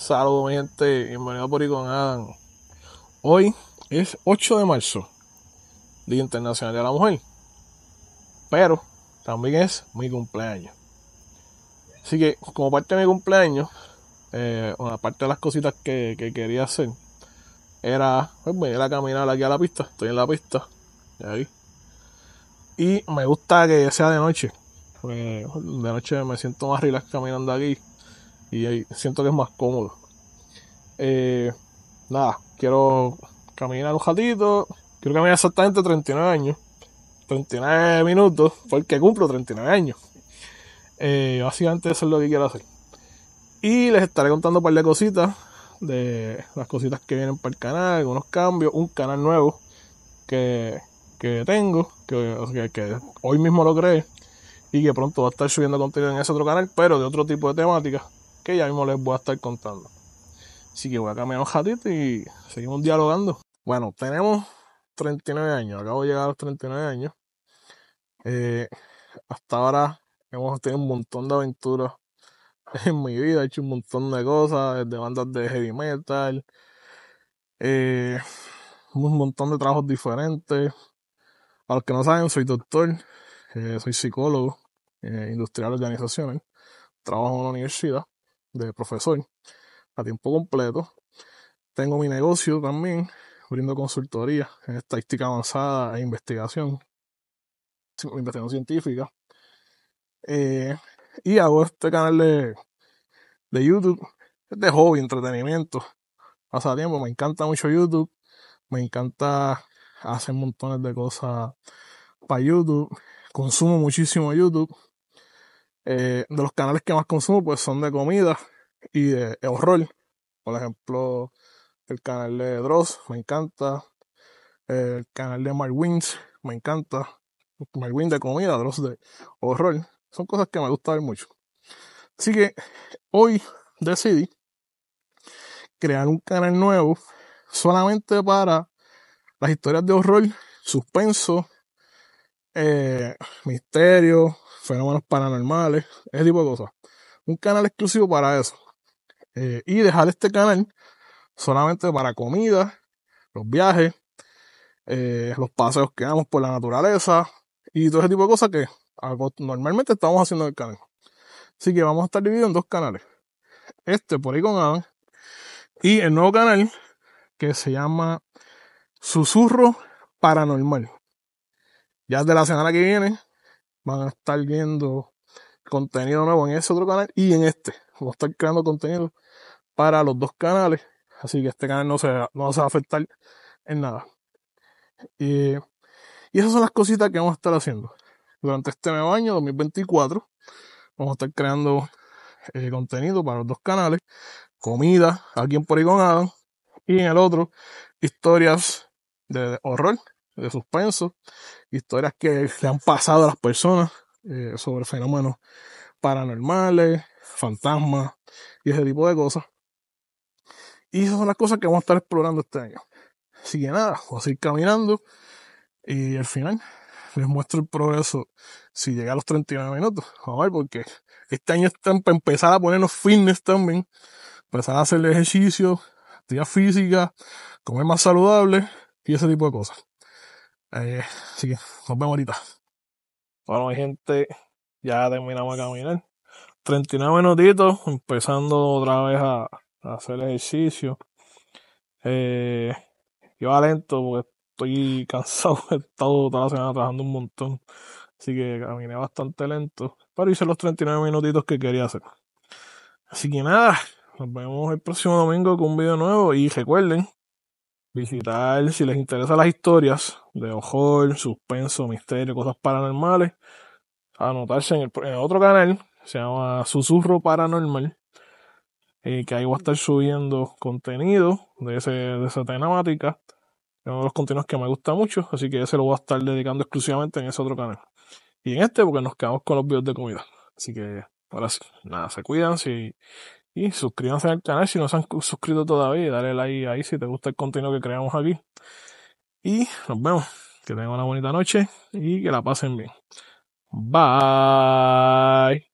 Saludos, mi gente. Bienvenido a con Hoy es 8 de marzo, Día Internacional de la Mujer. Pero también es mi cumpleaños. Así que, como parte de mi cumpleaños, eh, una parte de las cositas que, quería hacer era pues, venir a caminar aquí a la pista. Estoy en la pista. Ahí. Y me gusta que sea de noche. Pues, de noche me siento más relax caminando aquí y siento que es más cómodo. Eh, nada, quiero caminar un ratito, quiero caminar exactamente 39 años, 39 minutos, porque cumplo 39 años. Eh, básicamente eso es lo que quiero hacer. Y les estaré contando un par de cositas, de las cositas que vienen para el canal, Unos cambios, un canal nuevo que, que tengo, que, que hoy mismo lo creé y que pronto va a estar subiendo contenido en ese otro canal, pero de otro tipo de temáticas ya mismo les voy a estar contando. Así que voy a cambiar un ratito y seguimos dialogando. Bueno, tenemos 39 años, acabo de llegar a los 39 años. Eh, hasta ahora hemos tenido un montón de aventuras en mi vida, he hecho un montón de cosas, desde bandas de heavy metal, eh, un montón de trabajos diferentes. Para los que no saben, soy doctor, eh, soy psicólogo industrial organizaciones, trabajo en la universidad de profesor a tiempo completo. Tengo mi negocio también, brindo consultoría en estadística avanzada e investigación, investigación científica. Eh, y hago este canal de, de YouTube, es de hobby, entretenimiento, Pasa tiempo, Me encanta mucho YouTube, me encanta hacer montones de cosas para YouTube, consumo muchísimo YouTube eh, de los canales que más consumo, pues son de comida y de horror. Por ejemplo, el canal de Dross, me encanta. El canal de Marwins, me encanta. Marwin de comida, Dross de horror. Son cosas que me gusta ver mucho. Así que hoy decidí crear un canal nuevo solamente para las historias de horror, suspenso, eh, misterio, fenómenos paranormales, ese tipo de cosas. Un canal exclusivo para eso. Eh, y dejar este canal solamente para comida, los viajes, eh, los paseos que damos por la naturaleza y todo ese tipo de cosas que normalmente estamos haciendo en el canal. Así que vamos a estar divididos en dos canales. Este por ahí con Adam y el nuevo canal que se llama Susurro Paranormal. Ya es de la semana que viene van a estar viendo contenido nuevo en ese otro canal y en este. Vamos a estar creando contenido para los dos canales. Así que este canal no se, va a afectar en nada. Y, esas son las cositas que vamos a estar haciendo. Durante este nuevo año, 2024, vamos a estar creando eh, contenido para los dos canales. Comida, aquí en Adam. Y en el otro, historias de horror de suspenso, historias que le han pasado a las personas eh, sobre fenómenos paranormales, fantasmas y ese tipo de cosas. Y esas son las cosas que vamos a estar explorando este año. Así que nada, vamos a ir caminando y al final les muestro el progreso si llega a los 39 minutos. a ver, porque este año están para empezar a ponernos fitness también, empezar a hacer ejercicio, actividad física, comer más saludable y ese tipo de cosas. Eh, así que nos vemos ahorita. Bueno, mi gente, ya terminamos de caminar. 39 minutitos, empezando otra vez a, hacer ejercicio. Eh, iba lento porque estoy cansado, he estado toda la semana trabajando un montón. Así que caminé bastante lento, pero hice los 39 minutitos que quería hacer. Así que nada, nos vemos el próximo domingo con un video nuevo y recuerden visitar si les interesan las historias de ojo, suspenso, misterio, cosas paranormales, anotarse en el, otro canal, se llama Susurro Paranormal, eh, que ahí voy a estar subiendo contenido de, ese, de esa temática, uno de los contenidos que me gusta mucho, así que ese lo voy a estar dedicando exclusivamente en ese otro canal. Y en este, porque nos quedamos con los videos de comida. Así que, ahora sí, nada, se cuidan. Si y suscríbanse al canal si no se han suscrito todavía. Y dale like ahí si te gusta el contenido que creamos aquí. Y nos vemos. Que tengan una bonita noche y que la pasen bien. Bye.